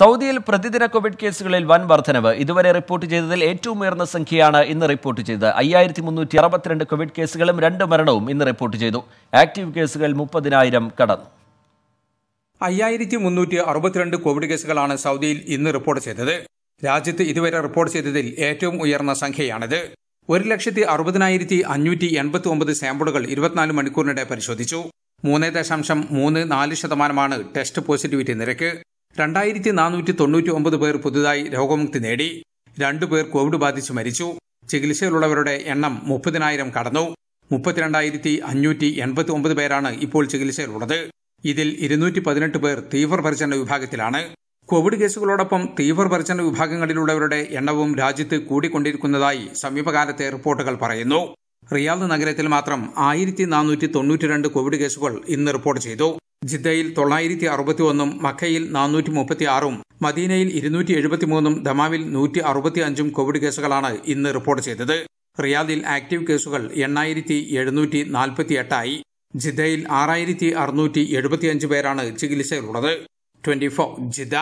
സൗദിയിൽ പ്രതിദിന കോവിഡ് കേസുകളിൽ വൻ വർധനവ് ഇതുവരെ റിപ്പോർട്ട് ചെയ്തതിൽ ഏറ്റവും ഉയർന്ന സംഖ്യയാണ് ഇന്ന് റിപ്പോർട്ട് ചെയ്തത് അയ്യായിരത്തി മുന്നൂറ്റി അറുപത്തിരണ്ട് കോവിഡ് കേസുകളും രണ്ട് മരണവും ഇന്ന് റിപ്പോർട്ട് ചെയ്തു ആക്റ്റീവ് കേസുകൾ മുപ്പതിനായിരം കടന്നു അയ്യായിരത്തി മുന്നൂറ്റി അറുപത്തിരണ്ട് കോവിഡ് കേസുകളാണ് സൗദിയിൽ ഇന്ന് റിപ്പോർട്ട് ചെയ്തത് രാജ്യത്ത് ഇതുവരെ റിപ്പോർട്ട് ചെയ്തതിൽ ഏറ്റവും ഉയർന്ന സംഖ്യയാണിത് ഒരു ലക്ഷത്തി അറുപതിനായിരത്തി അഞ്ഞൂറ്റി എൺപത്തി ഒമ്പത് സാമ്പിളുകൾ ഇരുപത്തിനാല് മണിക്കൂറിനിടെ പരിശോധിച്ചു മൂന്ന് ദശാംശം മൂന്ന് നാല് ശതമാനമാണ് ടെസ്റ്റ് പോസിറ്റിവിറ്റി നിരക്ക് രണ്ടായിരത്തി നാനൂറ്റി തൊണ്ണൂറ്റി ഒമ്പത് പേർ പുതുതായി രോഗമുക്തി നേടി രണ്ടു പേർ കോവിഡ് ബാധിച്ച് മരിച്ചു ചികിത്സയിലുള്ളവരുടെ എണ്ണം മുപ്പതിനായിരം കടന്നു മുപ്പത്തിരണ്ടായിരത്തി അഞ്ഞൂറ്റി എൺപത്തി ഒമ്പത് പേരാണ് ഇപ്പോൾ ചികിത്സയിലുള്ളത് ഇതിൽ ഇരുന്നൂറ്റി പതിനെട്ട് പേർ തീവ്രപരിചരണ വിഭാഗത്തിലാണ് കോവിഡ് കേസുകളോടൊപ്പം തീവ്രപരിചരണ വിഭാഗങ്ങളിലുള്ളവരുടെ എണ്ണവും രാജ്യത്ത് കൂടിക്കൊണ്ടിരിക്കുന്നതായി സമീപകാലത്തെ റിപ്പോർട്ടുകൾ പറയുന്നു റിയാദ് നഗരത്തിൽ മാത്രം ആയിരത്തി നാനൂറ്റി തൊണ്ണൂറ്റിരണ്ട് കോവിഡ് കേസുകൾ ഇന്ന് റിപ്പോർട്ട് ചെയ്തു ജിദ്ദയിൽ തൊള്ളായിരത്തി അറുപത്തി ഒന്നും മക്കയിൽ നാനൂറ്റി മുപ്പത്തി ആറും മദീനയിൽ ഇരുന്നൂറ്റി എഴുപത്തിമൂന്നും ദമാവിൽ നൂറ്റി അറുപത്തി അഞ്ചും കോവിഡ് കേസുകളാണ് ഇന്ന് റിപ്പോർട്ട് ചെയ്തത് റിയാദിൽ ആക്റ്റീവ് കേസുകൾ എണ്ണായിരത്തി എഴുന്നൂറ്റി നാൽപ്പത്തി എട്ടായി ജിദ്ദയിൽ ആറായിരത്തി അറുന്നൂറ്റി എഴുപത്തിയഞ്ച് പേരാണ് ചികിത്സയിലുള്ളത് ട്വന്റി ഫോർ ജിദ്ദ